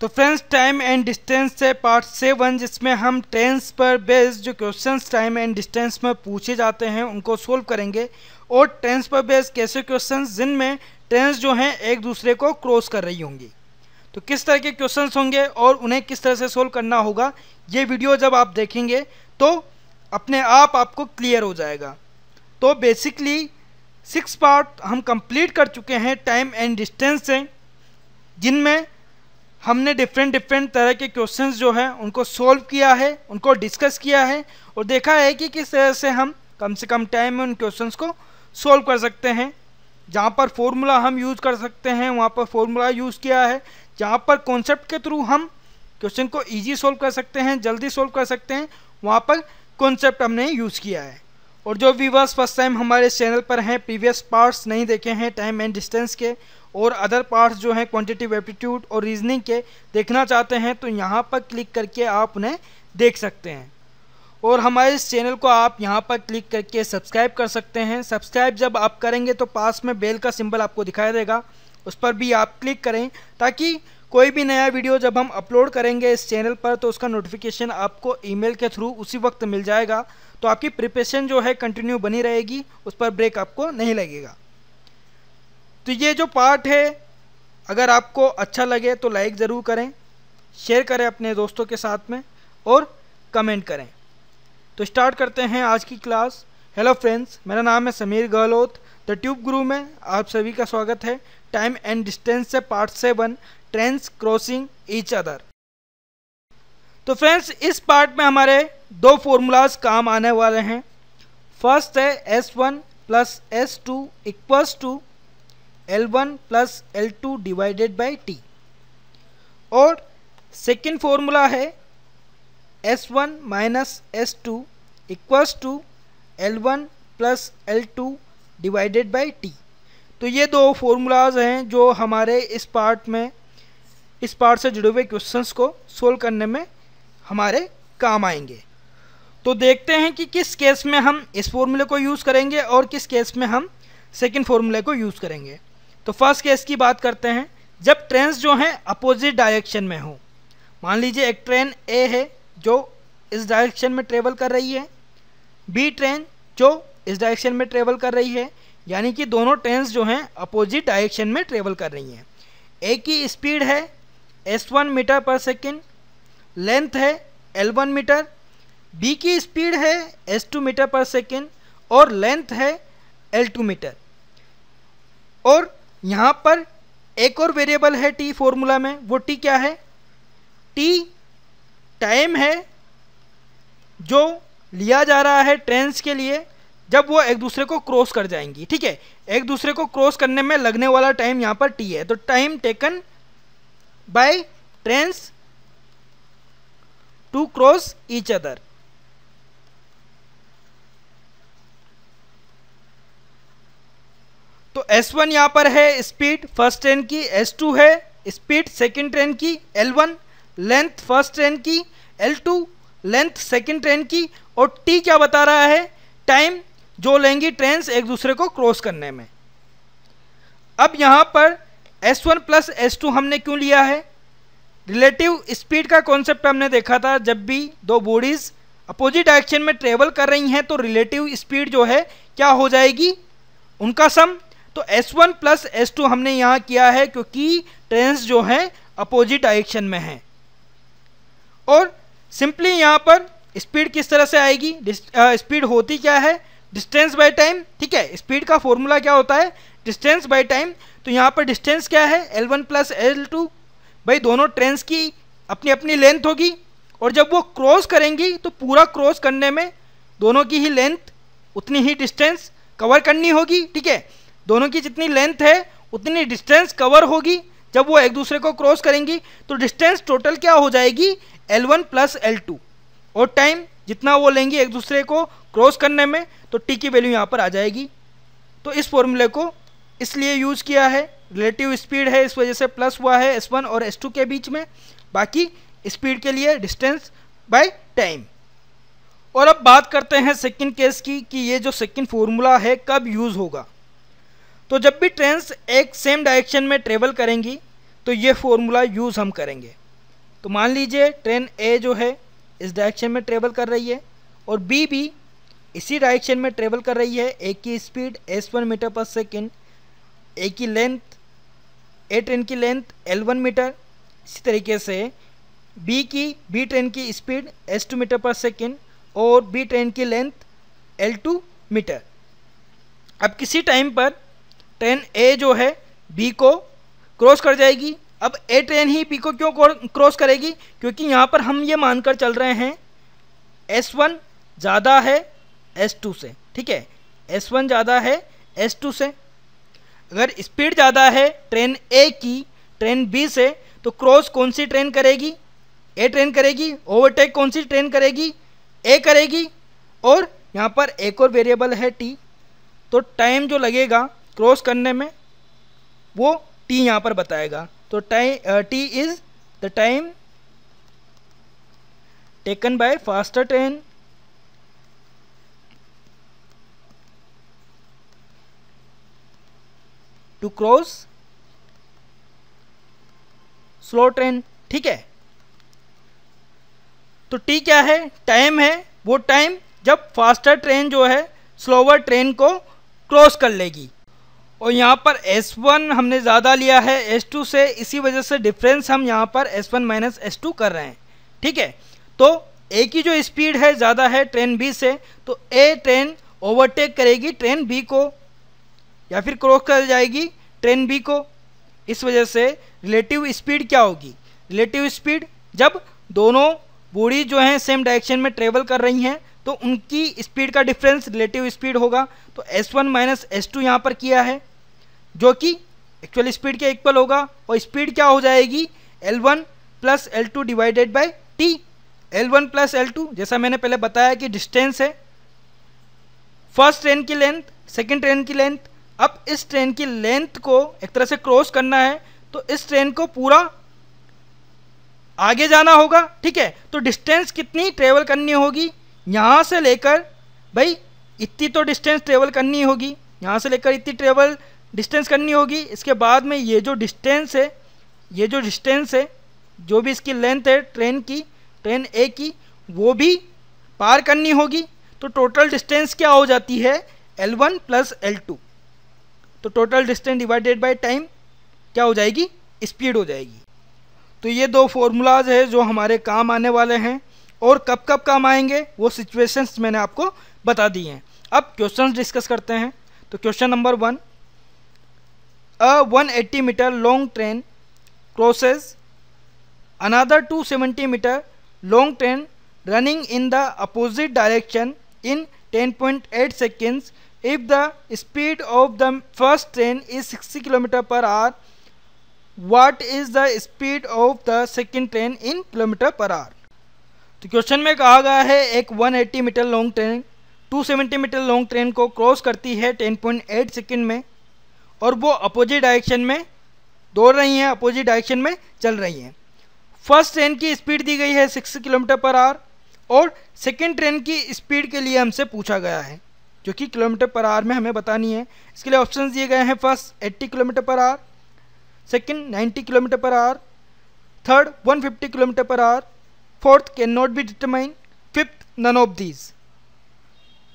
तो friends time and distance से part seven जिसमें हम टेंस पर बेस्ड जो क्वेश्चंस टाइम एंड डिस्टेंस में पूछे जाते हैं उनको सोल्व करेंगे और टेंस पर बेस्ड कैसे क्वेश्चंस जिनमें टेंस जो हैं एक दूसरे को क्रॉस कर रही होंगी तो किस तरह के क्वेश्चंस होंगे और उन्हें किस तरह से सोल्व करना होगा ये वीडियो जब आप देखेंगे तो अपने आप आपको क्लियर हो जाएगा तो बेसिकली सिक्स पार्ट हम कंप्लीट कर चुके हैं टाइम एंड डिस्टेंस से जिनमें हमने डिफरेंट डिफरेंट तरह के क्वेश्चंस जो हैं उनको सॉल्व किया है उनको डिस्कस किया है और देखा है कि किस तरह से हम कम से कम टाइम में उन क्वेश्चंस को सॉल्व कर सकते हैं जहाँ पर फॉर्मूला हम यूज़ कर सकते हैं वहाँ पर फॉर्मूला यूज़ किया है जहाँ पर कॉन्सेप्ट के थ्रू हम क्वेश्चन को ईजी सॉल्व कर सकते हैं जल्दी सॉल्व कर सकते हैं वहाँ पर कॉन्सेप्ट हमने यूज़ किया है और जो व्यूवर्स फर्स्ट टाइम हमारे चैनल पर हैं प्रीवियस पार्ट्स नहीं देखे हैं टाइम एंड डिस्टेंस के और अदर पार्ट्स जो हैं क्वांटिटिव एप्टीट्यूड और रीजनिंग के देखना चाहते हैं तो यहाँ पर क्लिक करके आप उन्हें देख सकते हैं और हमारे इस चैनल को आप यहाँ पर क्लिक करके सब्सक्राइब कर सकते हैं सब्सक्राइब जब आप करेंगे तो पास में बेल का सिंबल आपको दिखाई देगा उस पर भी आप क्लिक करें ताकि कोई भी नया वीडियो जब हम अपलोड करेंगे इस चैनल पर तो उसका नोटिफिकेशन आपको ईमेल के थ्रू उसी वक्त मिल जाएगा तो आपकी प्रिपरेशन जो है कंटिन्यू बनी रहेगी उस पर ब्रेक आपको नहीं लगेगा तो ये जो पार्ट है अगर आपको अच्छा लगे तो लाइक ज़रूर करें शेयर करें अपने दोस्तों के साथ में और कमेंट करें तो स्टार्ट करते हैं आज की क्लास हेलो फ्रेंड्स मेरा नाम है समीर गहलोत द ट्यूब गुरु में आप सभी का स्वागत है टाइम एंड डिस्टेंस से part seven trains crossing each other तो फ्रेंड्स इस पार्ट में हमारे दो फॉर्मूलाज काम आने वाले हैं फर्स्ट है S one plus S two equals to L one plus L two divided by T और सेकेंड फॉर्मूला है S one minus S two equals to L one plus L two divided by T तो ये दो formulas हैं जो हमारे इस part में इस पार्ट से जुड़े हुए क्वेश्चंस को सोल्व करने में हमारे काम आएंगे तो देखते हैं कि किस केस में हम इस फॉर्मूले को यूज़ करेंगे और किस केस में हम सेकेंड फॉर्मूले को यूज़ करेंगे तो फर्स्ट केस की बात करते हैं जब ट्रेन्स जो हैं अपोजिट डायरेक्शन में हों मान लीजिए एक ट्रेन ए है जो इस डायरेक्शन में ट्रेवल कर रही है बी ट्रेन जो इस डायरेक्शन में ट्रेवल कर रही है यानी कि दोनों ट्रेन्स जो हैं अपोजिट डायरेक्शन में ट्रेवल कर रही हैं ए की स्पीड है S one metre per second length है एल वन मीटर बी की स्पीड है S two metre per second और लेंथ है एल टू मीटर और यहाँ पर एक और वेरिएबल है टी फॉर्मूला में वो टी क्या है टी टाइम है जो लिया जा रहा है ट्रेंस के लिए जब वो एक दूसरे को क्रॉस कर जाएंगी ठीक है एक दूसरे को क्रॉस करने में लगने वाला टाइम यहाँ पर टी है तो time taken by trains to cross each other तो S1 वन यहाँ पर है स्पीड फर्स्ट ट्रेन की S2 है स्पीड सेकेंड ट्रेन की L1 लेंथ फर्स्ट ट्रेन की L2 लेंथ सेकेंड ट्रेन की और T क्या बता रहा है टाइम जो लेंगी ट्रेन एक दूसरे को क्रॉस करने में अब यहाँ पर S1 वन प्लस एस हमने क्यों लिया है रिलेटिव स्पीड का कॉन्सेप्ट हमने देखा था जब भी दो बॉडीज़ अपोजिट डायरेक्शन में ट्रेवल कर रही हैं तो रिलेटिव स्पीड जो है क्या हो जाएगी उनका सम तो S1 वन प्लस एस हमने यहाँ किया है क्योंकि ट्रेंस जो हैं अपोजिट डायरेक्शन में हैं और सिंपली यहाँ पर स्पीड किस तरह से आएगी स्पीड होती क्या है डिस्टेंस बाय टाइम ठीक है स्पीड का फॉर्मूला क्या होता है डिस्टेंस बाय टाइम तो यहाँ पर डिस्टेंस क्या है L one plus L two भाई दोनों ट्रेंस की अपनी अपनी लेंथ होगी और जब वो क्रॉस करेंगी तो पूरा क्रॉस करने में दोनों की ही लेंथ उतनी ही डिस्टेंस कवर करनी होगी ठीक है दोनों की जितनी लेंथ है उतनी डिस्टेंस कवर होगी जब वो एक दूसरे को क्रॉस करेंगी तो डिस्टेंस टोटल क्या हो जाएगी L one plus L two और टाइम जितना वो लेंगी एक दूसरे को क्रॉस करने में तो टी की वैल्यू यहाँ पर आ जाएगी तो इस फॉर्मूले को इसलिए यूज़ किया है रिलेटिव स्पीड है इस वजह से प्लस हुआ है एस वन और एस टू के बीच में बाकी स्पीड के लिए डिस्टेंस बाय टाइम और अब बात करते हैं सेकंड केस की कि ये जो सेकंड फॉर्मूला है कब यूज़ होगा तो जब भी ट्रेन्स एक सेम डायरेक्शन में ट्रेवल करेंगी तो ये फॉर्मूला यूज़ हम करेंगे तो मान लीजिए ट्रेन ए जो है इस डायरेक्शन में ट्रेवल कर रही है और बी भी इसी डायरेक्शन में ट्रेवल कर रही है ए की speed S one metre per second A की लेंथ ए ट्रेन की लेंथ एल वन मीटर इसी तरीके से बी की बी ट्रेन की speed S two metre per second और बी ट्रेन की लेंथ एल टू मीटर अब किसी टाइम पर ट्रेन ए जो है बी को क्रॉस कर जाएगी अब ए ट्रेन ही बी को क्यों क्रॉस करेगी क्योंकि यहाँ पर हम ये मानकर चल रहे हैं एस वन ज़्यादा है एस टू से ठीक है एस वन ज़्यादा है एस टू से अगर स्पीड ज़्यादा है ट्रेन ए की ट्रेन बी से तो क्रॉस कौन सी ट्रेन करेगी ए ट्रेन करेगी ओवरटेक कौन सी ट्रेन करेगी ए करेगी और यहाँ पर एक और वेरिएबल है टी तो टाइम जो लगेगा क्रॉस करने में वो टी यहाँ पर बताएगा तो time T is the time taken by faster train to cross slow train ठीक है तो टी क्या है टाइम है वो टाइम जब फास्टर ट्रेन जो है स्लोवर ट्रेन को क्रॉस कर लेगी और यहाँ पर S1 हमने ज़्यादा लिया है S2 से इसी वजह से डिफरेंस हम यहाँ पर S1 वन माइनस एस कर रहे हैं ठीक है तो ए की जो स्पीड है ज़्यादा है ट्रेन बी से तो ए ट्रेन ओवरटेक करेगी ट्रेन बी को या फिर क्रॉस कर जाएगी ट्रेन बी को इस वजह से रिलेटिव स्पीड क्या होगी रिलेटिव स्पीड जब दोनों बूढ़ी जो हैं सेम डायरेक्शन में ट्रेवल कर रही हैं तो उनकी स्पीड का डिफरेंस रिलेटिव स्पीड होगा तो S one minus S two यहाँ पर किया है जो कि एक्चुअल स्पीड के इक्वल होगा और स्पीड क्या हो जाएगी L one plus L two divided by T L one plus L two जैसा मैंने पहले बताया कि डिस्टेंस है फर्स्ट ट्रेन की लेंथ सेकेंड ट्रेन की लेंथ अब इस ट्रेन की लेंथ को एक तरह से क्रॉस करना है तो इस ट्रेन को पूरा आगे जाना होगा ठीक है तो डिस्टेंस कितनी ट्रेवल करनी होगी यहाँ से लेकर भाई इतनी तो डिस्टेंस ट्रेवल करनी होगी यहाँ से लेकर इतनी ट्रेवल डिस्टेंस करनी होगी इसके बाद में ये जो डिस्टेंस है ये जो डिस्टेंस है जो भी इसकी लेंथ है ट्रेन की ट्रेन ए की वो भी पार करनी होगी तो टोटल डिस्टेंस क्या हो जाती है L one plus L two तो total distance divided by time क्या हो जाएगी स्पीड हो जाएगी तो ये दो फॉर्मूलाज है जो हमारे काम आने वाले हैं और कब कब काम आएंगे वो सिचुएशंस मैंने आपको बता दिए हैं अब क्वेश्चंस डिस्कस करते हैं तो question number one a one eighty metre long train crosses another two seventy metre long train running in the opposite direction in ten point eight seconds if the speed of the first train is sixty kilometre per hour what is the speed of the second train in kilometre per hour तो क्वेश्चन में कहा गया है एक 180 metre long train 270 metre long train को cross करती है 10.8 सेकंड में और वो अपोजिट डायरेक्शन में दौड़ रही हैं अपोजिट डायरेक्शन में चल रही हैं फर्स्ट ट्रेन की स्पीड दी गई है 6 किलोमीटर पर आवर और सेकेंड ट्रेन की स्पीड के लिए हमसे पूछा गया है जो कि किलोमीटर पर आवर में हमें बतानी है इसके लिए ऑप्शन दिए गए हैं first eighty kilometre per hour second ninety kilometre per hour third 150 kilometre per hour fourth can not be determine fifth none of these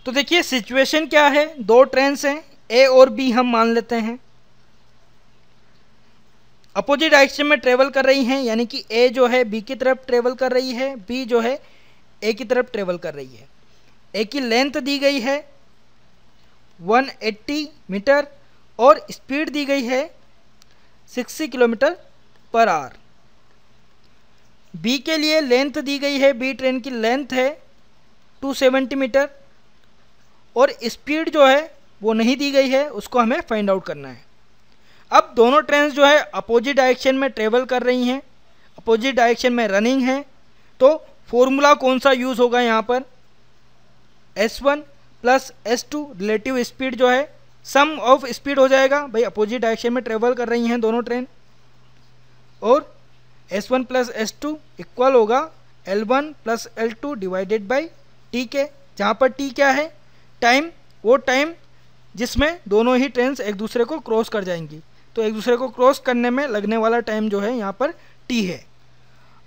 तो देखिए सिचुएशन क्या है दो ट्रेंस हैं ए और बी हम मान लेते हैं अपोजिट डायरेक्शन में ट्रेवल कर रही हैं यानी कि ए जो है बी की तरफ ट्रेवल कर रही है बी जो है ए की तरफ ट्रेवल कर रही है ए की लेंथ दी गई है 180 मीटर और स्पीड दी गई है 60 किलोमीटर पर आवर बी के लिए लेंथ दी गई है बी ट्रेन की लेंथ है 270 मीटर और स्पीड जो है वो नहीं दी गई है उसको हमें फाइंड आउट करना है अब दोनों ट्रेन जो है अपोजिट डायरेक्शन में ट्रेवल कर रही हैं अपोजिट डायरेक्शन में रनिंग है तो फॉर्मूला कौन सा यूज़ होगा यहाँ पर S one plus S two relative speed जो है सम ऑफ स्पीड हो जाएगा भाई अपोजिट डायरेक्शन में ट्रेवल कर रही हैं दोनों ट्रेन और S one plus S two equal होगा L one plus L two divided by T के जहाँ पर टी क्या है टाइम वो टाइम जिसमें दोनों ही ट्रेन एक दूसरे को क्रॉस कर जाएंगी तो एक दूसरे को क्रॉस करने में लगने वाला टाइम जो है यहाँ पर टी है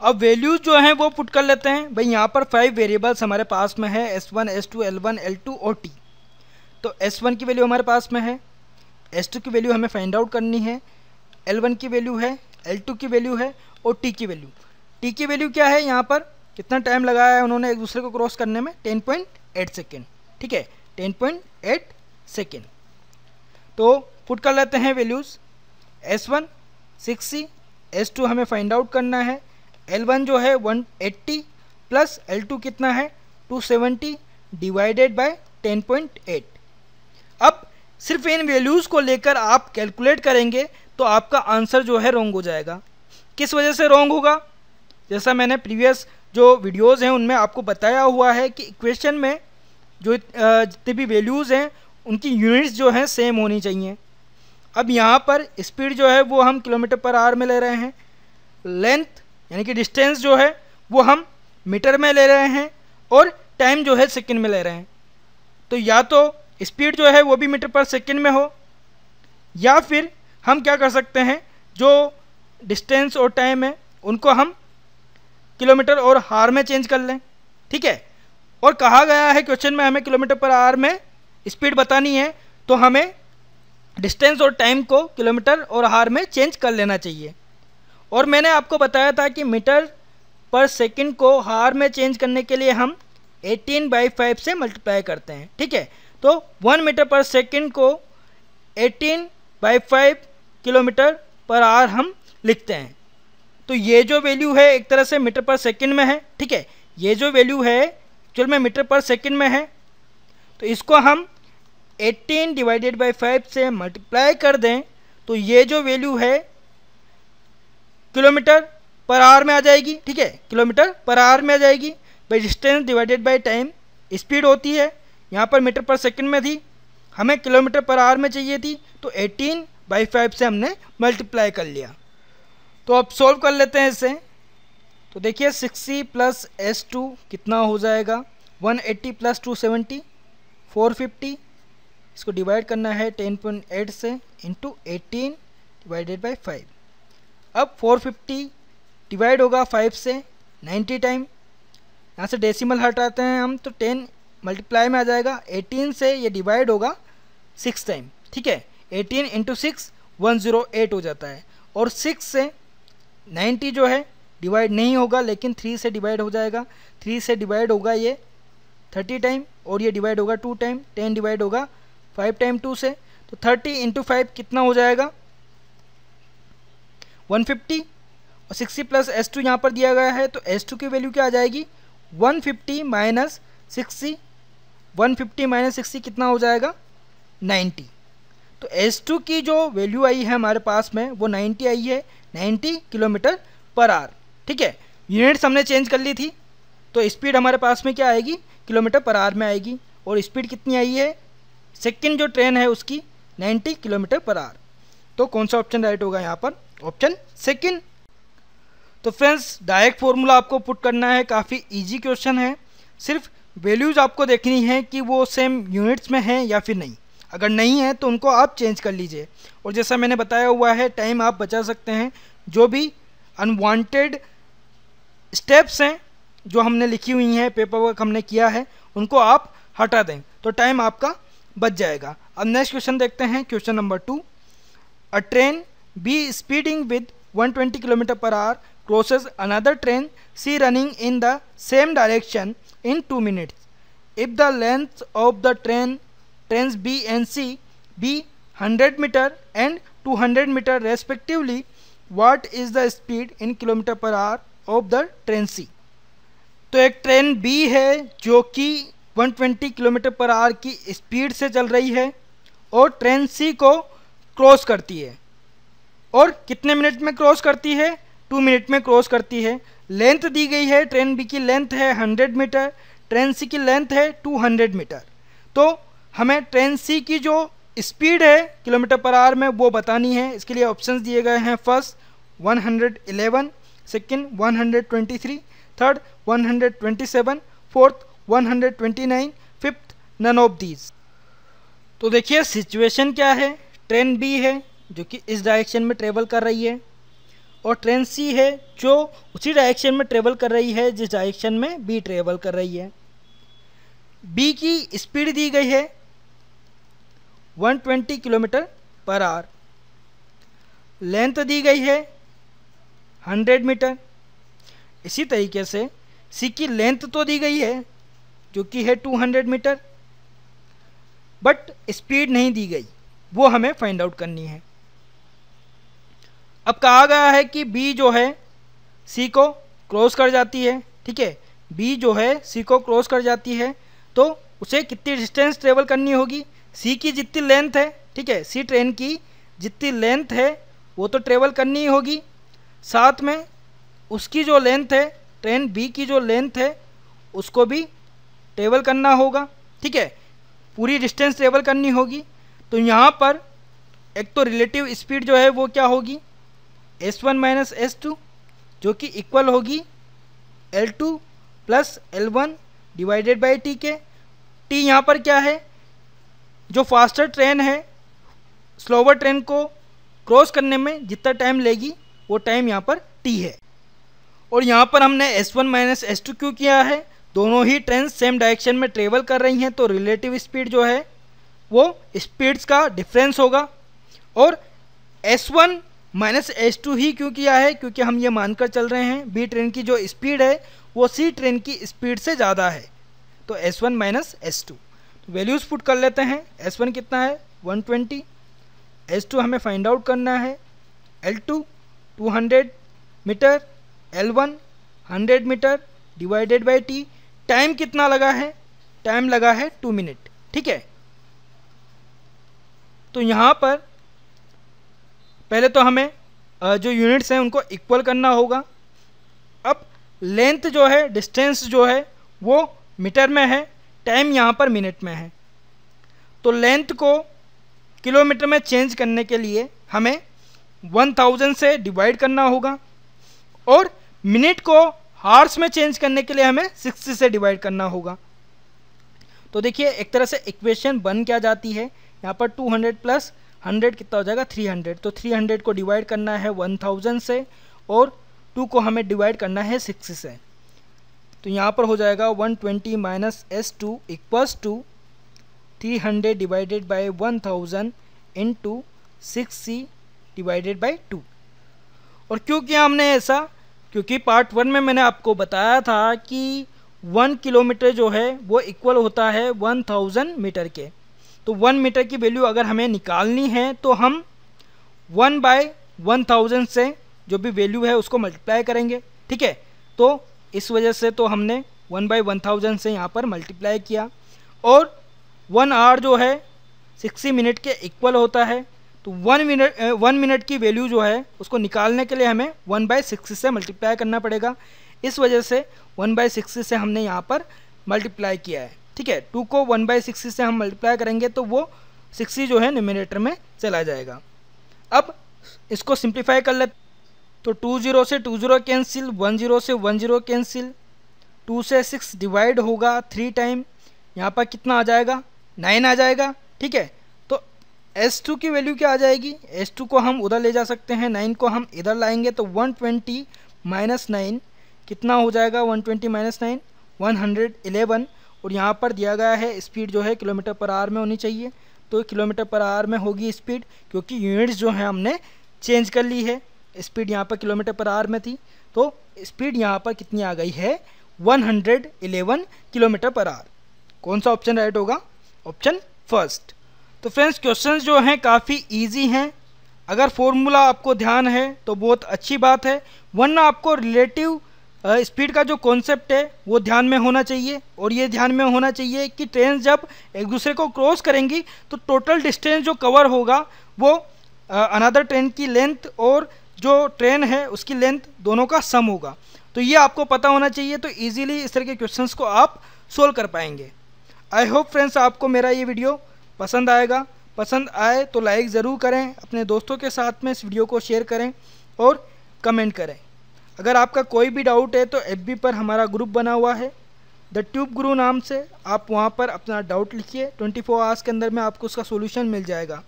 अब वैल्यूज़ जो हैं वो पुट कर लेते हैं भाई यहाँ पर फाइव वेरिएबल्स तो हमारे पास में है S one S two L one L two और टी तो एस वन की वैल्यू हमारे पास में है एस टू की वैल्यू हमें फाइंड आउट करनी है एल वन की वैल्यू है एल टू की वैल्यू है और टी की वैल्यू टी की वैल्यू क्या है यहाँ पर कितना टाइम लगाया है उन्होंने एक दूसरे को क्रॉस करने में टेन पॉइंट एट सेकेंड ठीक है टेन पॉइंट एट सेकेंड तो फुट कर लेते हैं values S one six C S two हमें फाइंड आउट करना है एल वन जो है one eighty plus L two कितना है two seventy divided by ten point eight अब सिर्फ इन वैल्यूज़ को लेकर आप कैलकुलेट करेंगे तो आपका आंसर जो है रॉन्ग हो जाएगा किस वजह से रॉन्ग होगा जैसा मैंने प्रीवियस जो वीडियोस हैं उनमें आपको बताया हुआ है कि इक्वेशन में जो जितने भी वैल्यूज़ हैं उनकी यूनिट्स जो हैं सेम होनी चाहिए अब यहाँ पर स्पीड जो है वो हम किलोमीटर पर आर में ले रहे हैं लेंथ यानी कि डिस्टेंस जो है वो हम मीटर में ले रहे हैं और टाइम जो है सेकेंड में ले रहे हैं तो या तो स्पीड जो है वो भी मीटर पर सेकेंड में हो या फिर हम क्या कर सकते हैं जो डिस्टेंस और टाइम है उनको हम किलोमीटर और हार में चेंज कर लें ठीक है और कहा गया है क्वेश्चन में हमें किलोमीटर पर आर में स्पीड बतानी है तो हमें डिस्टेंस और टाइम को किलोमीटर और हार में चेंज कर लेना चाहिए और मैंने आपको बताया था कि मीटर पर सेकंड को हार में चेंज करने के लिए हम 18 बाई फाइव से मल्टीप्लाई करते हैं ठीक है तो वन मीटर पर सेकंड को 18 by five kilometre per hour हम लिखते हैं तो ये जो वैल्यू है एक तरह से मीटर पर सेकंड में है ठीक है ये जो वैल्यू है एक्चुअल में मीटर पर सेकंड में है तो इसको हम 18 डिवाइडेड बाई 5 से मल्टीप्लाई कर दें तो ये जो वैल्यू है किलोमीटर पर आवर में आ जाएगी ठीक है किलोमीटर पर आवर में आ जाएगी by distance divided by time speed होती है यहाँ पर मीटर पर सेकेंड में थी हमें किलोमीटर पर आवर में चाहिए थी तो 18 बाई फाइव से हमने मल्टीप्लाई कर लिया तो अब सोल्व कर लेते हैं इसे तो देखिए 60 प्लस एस टू कितना हो जाएगा 180 eighty plus two seventy four इसको डिवाइड करना है 10.8 से into eighteen divided by five अब 450 डिवाइड होगा 5 से 90 टाइम यहाँ से डेसिमल हटाते हैं हम तो 10 मल्टीप्लाई में आ जाएगा 18 से ये डिवाइड होगा 6 टाइम ठीक है 18 इंटू सिक्स वन हो जाता है और 6 से नाइन्टी जो है डिवाइड नहीं होगा लेकिन थ्री से डिवाइड हो जाएगा थ्री से डिवाइड होगा ये थर्टी टाइम और ये डिवाइड होगा टू टाइम टेन डिवाइड होगा फाइव टाइम टू से तो थर्टी इंटू फाइव कितना हो जाएगा वन फिफ्टी और सिक्सटी प्लस एस टू यहाँ पर दिया गया है तो एस टू की वैल्यू क्या आ जाएगी one fifty minus sixty one fifty minus sixty कितना हो जाएगा नाइन्टी तो S2 की जो वैल्यू आई है हमारे पास में वो 90 आई है 90 किलोमीटर पर आर ठीक है यूनिट्स हमने चेंज कर ली थी तो स्पीड हमारे पास में क्या आएगी किलोमीटर पर आर में आएगी और स्पीड कितनी आई है सेकेंड जो ट्रेन है उसकी 90 किलोमीटर पर आर तो कौन सा ऑप्शन राइट होगा यहाँ पर ऑप्शन सेकेंड तो फ्रेंड्स डायरेक्ट फॉर्मूला आपको पुट करना है काफ़ी ईजी क्वेश्चन है सिर्फ वैल्यूज़ आपको देखनी है कि वो सेम यूनिट्स में हैं या फिर नहीं अगर नहीं है तो उनको आप चेंज कर लीजिए और जैसा मैंने बताया हुआ है टाइम आप बचा सकते हैं जो भी अनवांटेड स्टेप्स हैं जो हमने लिखी हुई हैं पेपर वर्क हमने किया है उनको आप हटा दें तो टाइम आपका बच जाएगा अब नेक्स्ट क्वेश्चन देखते हैं question number two a train B speeding with 120 kilometre per hour crosses another train C running in the same direction in two minutes if the length of the train trains B and C be 100 metre and 200 metre respectively what is the speed in kilometre per hour of the train C तो एक train B है जो कि 120 kilometre per our की speed से चल रही है और ट्रेन सी को क्रॉस करती है और कितने मिनट में क्रॉस करती है टू मिनट में क्रॉस करती है लेंथ दी गई है ट्रेन बी की लेंथ है 100 मीटर ट्रेन सी की लेंथ है 200 मीटर तो हमें ट्रेन सी की जो स्पीड है किलोमीटर पर आवर में वो बतानी है इसके लिए ऑप्शंस दिए गए हैं first 111 second 123 third 127 fourth 129 fifth none of these तो देखिए सिचुएशन क्या है ट्रेन बी है जो कि इस डायरेक्शन में ट्रेवल कर रही है और ट्रेन सी है जो उसी डायरेक्शन में ट्रेवल कर रही है जिस डायरेक्शन में बी ट्रेवल कर रही है बी की स्पीड दी गई है 120 किलोमीटर पर आर लेंथ दी गई है 100 मीटर इसी तरीके से सी की लेंथ तो दी गई है जो कि है 200 मीटर बट स्पीड नहीं दी गई वो हमें फाइंड आउट करनी है अब कहा गया है कि बी जो है सी को क्रॉस कर जाती है ठीक है बी जो है सी को क्रॉस कर जाती है तो उसे कितनी डिस्टेंस ट्रेवल करनी होगी सी की जितनी लेंथ है ठीक है सी ट्रेन की जितनी लेंथ है वो तो ट्रेवल करनी ही होगी साथ में उसकी जो लेंथ है ट्रेन बी की जो लेंथ है उसको भी ट्रेवल करना होगा ठीक है पूरी डिस्टेंस ट्रेवल करनी होगी तो यहाँ पर एक तो रिलेटिव स्पीड जो है वो क्या होगी S one minus S two जो कि इक्वल होगी L two plus L one divided by T के टी यहाँ पर क्या है जो फास्टर ट्रेन है स्लोवर ट्रेन को क्रॉस करने में जितना टाइम लेगी वो टाइम यहाँ पर टी है और यहाँ पर हमने S one minus S two क्यों किया है दोनों ही ट्रेन सेम डायरेक्शन में ट्रेवल कर रही हैं तो रिलेटिव स्पीड जो है वो स्पीड्स का डिफरेंस होगा और S one minus S two ही क्यों किया है क्योंकि हम ये मानकर चल रहे हैं बी ट्रेन की जो स्पीड है वो सी ट्रेन की स्पीड से ज़्यादा है तो S one minus S two तो वैल्यूज़ पुट कर लेते हैं एस वन कितना है वन ट्वेंटी एस टू हमें फाइंड आउट करना है L two two hundred metre L one hundred metre divided by T time कितना लगा है टाइम लगा है टू मिनट ठीक है तो यहाँ पर पहले तो हमें जो यूनिट्स हैं उनको इक्वल करना होगा अब लेंथ जो है डिस्टेंस जो है वो मीटर में है टाइम यहाँ पर मिनट में है तो लेंथ को किलोमीटर में चेंज करने के लिए हमें 1000 से डिवाइड करना होगा और मिनट को हार्स में चेंज करने के लिए हमें 60 से डिवाइड करना होगा तो देखिए एक तरह से इक्वेशन बन क्या जाती है यहाँ पर 200 प्लस 100 कितना हो जाएगा 300 तो 300 को डिवाइड करना है 1000 से और 2 को हमें डिवाइड करना है 60 से तो यहाँ पर हो जाएगा 120 twenty minus S two equals two three hundred divided by one thousand into six C divided by two और क्यों किया हमने ऐसा क्योंकि पार्ट वन में मैंने आपको बताया था कि वन किलोमीटर जो है वो इक्वल होता है वन थाउजेंड मीटर के तो वन मीटर की वैल्यू अगर हमें निकालनी है तो हम वन बाय वन थाउजेंड से जो भी वैल्यू है उसको मल्टीप्लाई करेंगे ठीक है तो इस वजह से तो हमने वन बाई वन थाउजेंड से यहाँ पर मल्टीप्लाई किया और वन आवर जो है सिक्सटी मिनट के इक्वल होता है तो वन मिनट वन मिनट की वैल्यू जो है उसको निकालने के लिए हमें वन बाई सिक्सटी से मल्टीप्लाई करना पड़ेगा इस वजह से वन बाई सिक्सटी से हमने यहाँ पर मल्टीप्लाई किया है ठीक है टू को वन बाई सिक्सटी से हम मल्टीप्लाई करेंगे तो वो सिक्सटी जो है न्यूमिनेटर में चला जाएगा अब इसको सिंप्लीफाई कर लेते तो टू ज़ीरो से two zero cancel one zero से वन ज़ीरो कैंसिल टू से सिक्स डिवाइड होगा थ्री टाइम यहाँ पर कितना आ जाएगा नाइन आ जाएगा ठीक है तो एस टू की वैल्यू क्या आ जाएगी एस टू को हम उधर ले जा सकते हैं नाइन को हम इधर लाएंगे तो वन ट्वेंटी माइनस नाइन कितना हो जाएगा one twenty minus nine one hundred eleven और यहाँ पर दिया गया है स्पीड जो है किलोमीटर पर आर में होनी चाहिए तो किलोमीटर पर आर में होगी स्पीड क्योंकि यूनिट्स जो हैं हमने चेंज कर ली है स्पीड यहाँ पर किलोमीटर पर आर में थी तो स्पीड यहाँ पर कितनी आ गई है 111 किलोमीटर पर आर कौन सा ऑप्शन राइट होगा ऑप्शन फर्स्ट तो फ्रेंड्स क्वेश्चन जो हैं काफ़ी ईजी हैं अगर फॉर्मूला आपको ध्यान है तो बहुत अच्छी बात है वरना आपको रिलेटिव स्पीड का जो कॉन्सेप्ट है वो ध्यान में होना चाहिए और ये ध्यान में होना चाहिए कि ट्रेन जब एक दूसरे को क्रॉस करेंगी तो टोटल डिस्टेंस जो कवर होगा वो अनदर ट्रेन की लेंथ और जो ट्रेन है उसकी लेंथ दोनों का सम होगा तो ये आपको पता होना चाहिए तो ईजिली इस तरह के क्वेश्चंस को आप सोल्व कर पाएंगे आई होप फ्रेंड्स आपको मेरा ये वीडियो पसंद आएगा पसंद आए तो लाइक ज़रूर करें अपने दोस्तों के साथ में इस वीडियो को शेयर करें और कमेंट करें अगर आपका कोई भी डाउट है तो एफ पर हमारा ग्रुप बना हुआ है द ट्यूब गुरु नाम से आप वहाँ पर अपना डाउट लिखिए 24 फोर आवर्स के अंदर में आपको उसका सोल्यूशन मिल जाएगा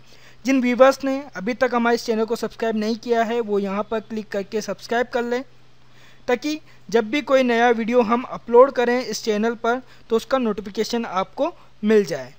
जिन व्यूवर्स ने अभी तक हमारे इस चैनल को सब्सक्राइब नहीं किया है वो यहाँ पर क्लिक करके सब्सक्राइब कर लें ताकि जब भी कोई नया वीडियो हम अपलोड करें इस चैनल पर तो उसका नोटिफिकेशन आपको मिल जाए